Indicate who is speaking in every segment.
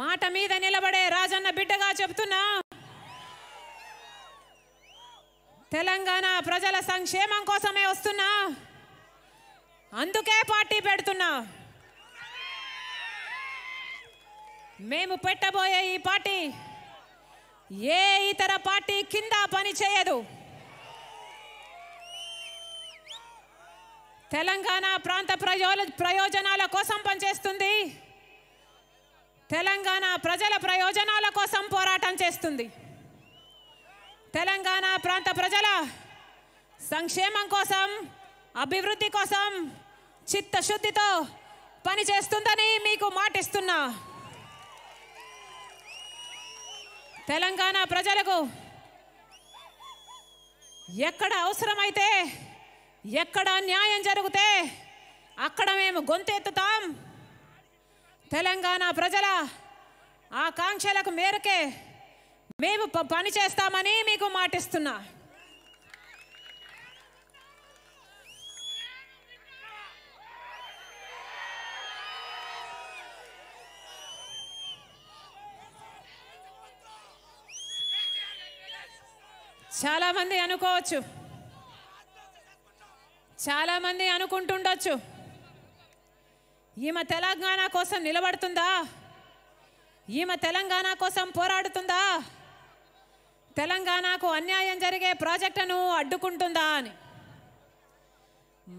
Speaker 1: మాట మీద నిలబడే రాజన్న బిడ్డగా చెప్తున్నా తెలంగాణ ప్రజల సంక్షేమం కోసమే వస్తున్నా అందుకే పార్టీ పెడుతున్నా మేము పెట్టబోయే ఈ పార్టీ ఏ ఇతర పార్టీ కింద పని చేయదు తెలంగాణ ప్రాంత ప్రయోజనాల కోసం పనిచేస్తుంది తెలంగాణ ప్రజల ప్రయోజనాల కోసం పోరాటం చేస్తుంది తెలంగాణ ప్రాంత ప్రజల సంక్షేమం కోసం అభివృద్ధి కోసం చిత్తశుద్ధితో పనిచేస్తుందని మీకు మాటిస్తున్నా తెలంగాణ ప్రజలకు ఎక్కడ అవసరమైతే ఎక్కడ న్యాయం జరిగితే అక్కడ మేము గొంతెత్తుతాం తెలంగాణ ప్రజల ఆకాంక్షలకు మేరకే మేము పని చేస్తామని మీకు మాటిస్తున్నా చాలామంది అనుకోవచ్చు చాలామంది అనుకుంటుండొచ్చు ఈమె తెలంగాణ కోసం నిలబడుతుందా ఈమె తెలంగాణ కోసం పోరాడుతుందా తెలంగాణకు అన్యాయం జరిగే ప్రాజెక్టును అడ్డుకుంటుందా అని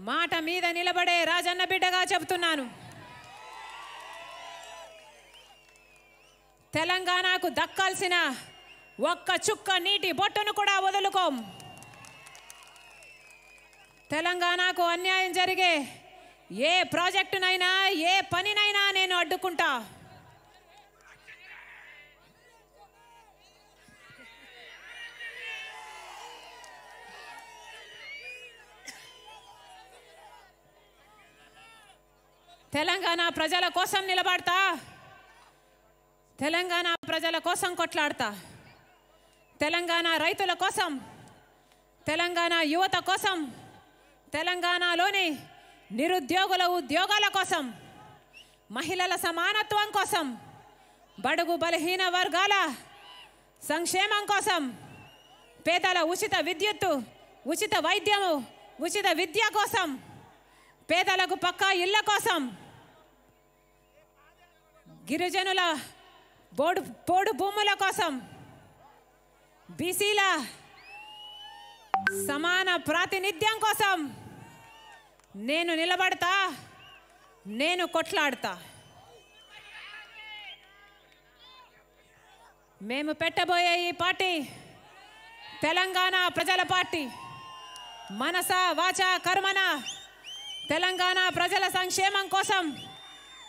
Speaker 1: మాట మీద నిలబడే రాజన్న బిడ్డగా చెబుతున్నాను తెలంగాణకు దక్కాల్సిన ఒక్క చుక్క నీటి బొట్టును కూడా వదులుకోం తెలంగాణకు అన్యాయం జరిగే ఏ ప్రాజెక్టునైనా ఏ పనినైనా నేను అడ్డుకుంటా తెలంగాణ ప్రజల కోసం నిలబడతా తెలంగాణ ప్రజల కోసం కొట్లాడతా తెలంగాణ రైతుల కోసం తెలంగాణ యువత కోసం తెలంగాణలోని నిరుద్యోగుల ఉద్యోగాల కోసం మహిళల సమానత్వం కోసం బడుగు బలహీన వర్గాల సంక్షేమం కోసం పేదల ఉచిత విద్యుత్తు ఉచిత వైద్యము ఉచిత విద్య కోసం పేదలకు పక్కా ఇళ్ళ కోసం గిరిజనుల బోడు పోడు భూముల కోసం బీసీల సమాన ప్రాతినిధ్యం కోసం నేను నిలబడతా నేను కొట్లాడతా మేము పెట్టబోయే ఈ పార్టీ తెలంగాణ ప్రజల పార్టీ మనస వాచ కర్మన తెలంగాణ ప్రజల సంక్షేమం కోసం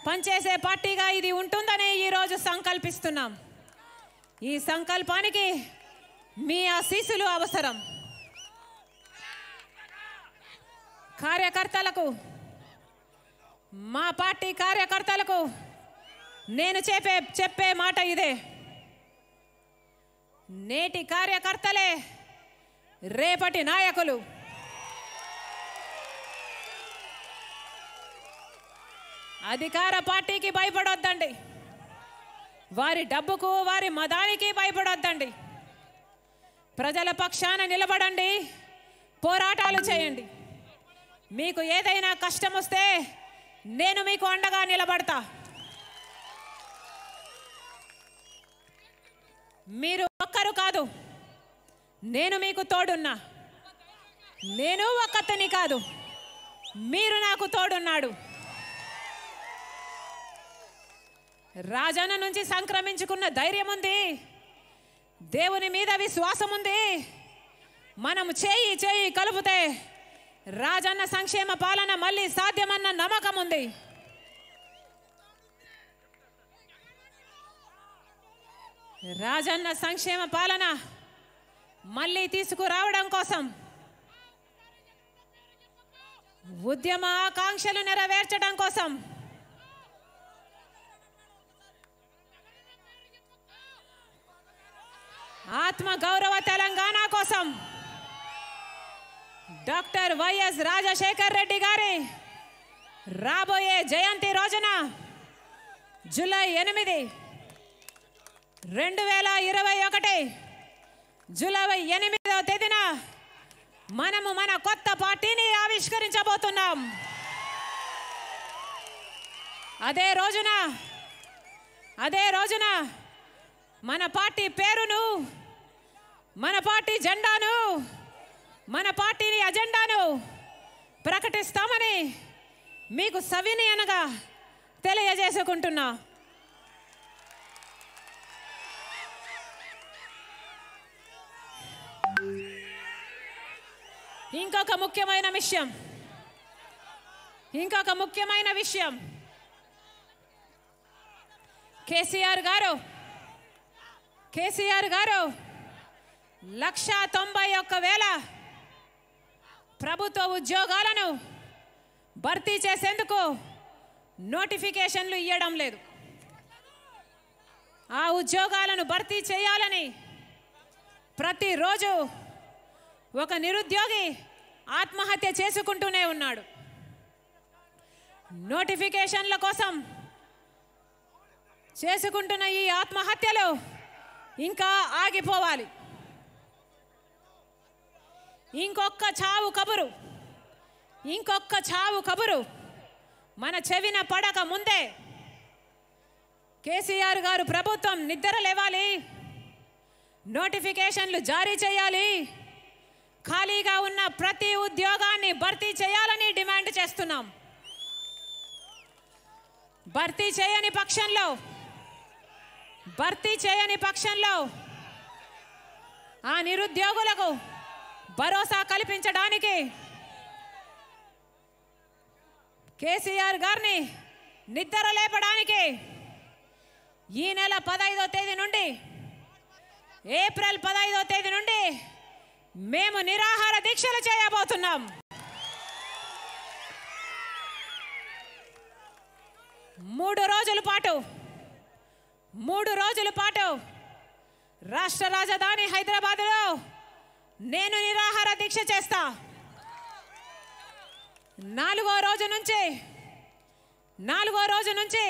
Speaker 1: పనిచేసే పార్టీగా ఇది ఉంటుందని ఈరోజు సంకల్పిస్తున్నాం ఈ సంకల్పానికి మీ ఆశీస్సులు అవసరం కార్యకర్తలకు మా పార్టీ కార్యకర్తలకు నేను చెప్పే చెప్పే మాట ఇదే నేటి కార్యకర్తలే రేపటి నాయకులు అధికార పార్టీకి భయపడొద్దండి వారి డబ్బుకు వారి మదానికి భయపడొద్దండి ప్రజల పక్షాన నిలబడండి పోరాటాలు చేయండి మీకు ఏదైనా కష్టం వస్తే నేను మీకు అండగా నిలబడతా మీరు ఒక్కరు కాదు నేను మీకు తోడున్నా నేను ఒక్కతని కాదు మీరు నాకు తోడున్నాడు రాజన నుంచి సంక్రమించుకున్న ధైర్యం ఉంది దేవుని మీద విశ్వాసం ఉంది మనం చేయి చేయి కలుపుతే రాజన్న సంక్షేమ పాలన మళ్ళీ సాధ్యమన్న నమ్మకం ఉంది రాజన్న సంక్షేమ పాలన మళ్ళీ తీసుకురావడం కోసం ఉద్యమ ఆకాంక్షలు నెరవేర్చడం కోసం ఆత్మ గౌరవ తెలంగాణ కోసం డాక్టర్ వైఎస్ రాజశేఖర్ రెడ్డి గారి రాబోయే జయంతి రోజున జూలై ఎనిమిది రెండు వేల ఇరవై ఒకటి జూలై ఎనిమిదవ తేదీన మనము మన కొత్త పార్టీని ఆవిష్కరించబోతున్నాం అదే రోజున అదే రోజున మన పార్టీ పేరును మన పార్టీ జెండాను మన పార్టీని అజెండాను ప్రకటిస్తామని మీకు సవినయనగా తెలియజేసుకుంటున్నా ఇంకొక ముఖ్యమైన విషయం ఇంకొక ముఖ్యమైన విషయం కేసీఆర్ గారు కేసీఆర్ గారు లక్ష తొంభై ఒక్క వేల ప్రభుత్వ ఉద్యోగాలను భర్తీ చేసేందుకు నోటిఫికేషన్లు ఇవ్వడం లేదు ఆ ఉద్యోగాలను భర్తీ చేయాలని ప్రతిరోజు ఒక నిరుద్యోగి ఆత్మహత్య చేసుకుంటూనే ఉన్నాడు నోటిఫికేషన్ల కోసం చేసుకుంటున్న ఈ ఆత్మహత్యలు ఇంకా ఆగిపోవాలి ఇంకొక చావు కబురు ఇంకొక చావు కబురు మన చెవిన పడక ముందే కేసీఆర్ గారు ప్రభుత్వం నిద్ర లేవాలి నోటిఫికేషన్లు జారీ చేయాలి ఖాళీగా ఉన్న ప్రతి ఉద్యోగాన్ని భర్తీ చేయాలని డిమాండ్ చేస్తున్నాం భర్తీ చేయని పక్షంలో భర్తీ చేయని పక్షంలో ఆ నిరుద్యోగులకు భరోసా కల్పించడానికి కేసీఆర్ గారిని నిద్ర లేపడానికి ఈ నెల పదహైదో తేదీ నుండి ఏప్రిల్ పదహైదో తేదీ నుండి మేము నిరాహార దీక్షలు చేయబోతున్నాం మూడు రోజుల పాటు మూడు రోజుల పాటు రాష్ట్ర రాజధాని హైదరాబాద్లో నేను నిరాహార దీక్ష చేస్తా నాలుగో రోజు నుంచి నాలుగో రోజు నుంచి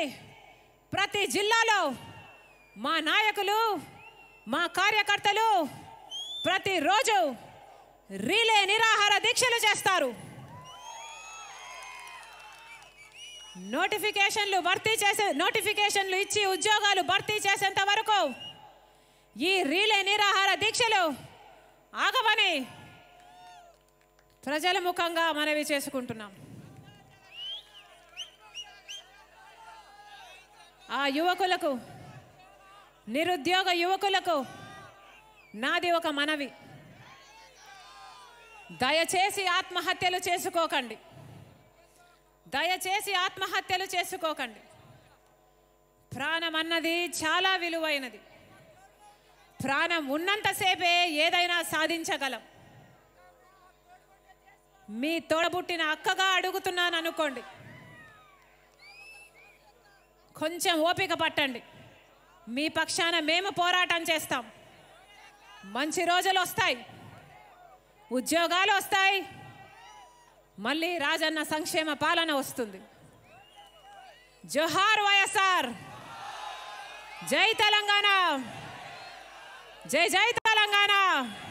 Speaker 1: ప్రతి జిల్లాలో మా నాయకులు మా కార్యకర్తలు ప్రతిరోజు రిలే నిరాహార దీక్షలు చేస్తారు నోటిఫికేషన్లు భర్తీ చేసే నోటిఫికేషన్లు ఇచ్చి ఉద్యోగాలు భర్తీ చేసేంత వరకు ఈ రిలే నిరాహార దీక్షలు ఆగమని ప్రజల ముఖంగా మనవి చేసుకుంటున్నాం ఆ యువకులకు నిరుద్యోగ యువకులకు నాది ఒక మనవి దయచేసి ఆత్మహత్యలు చేసుకోకండి దయచేసి ఆత్మహత్యలు చేసుకోకండి ప్రాణం అన్నది చాలా విలువైనది ప్రాణం ఉన్నంతసేపే ఏదైనా సాధించగలం మీ తోడబుట్టిన అక్కగా అడుగుతున్నాను అనుకోండి కొంచెం ఓపిక పట్టండి మీ పక్షాన మేము పోరాటం చేస్తాం మంచి రోజులు వస్తాయి ఉద్యోగాలు వస్తాయి మళ్ళీ రాజన్న సంక్షేమ పాలన వస్తుంది జోహార్ వైఎస్ఆర్ జై తెలంగాణ జై జై తెలంగాణ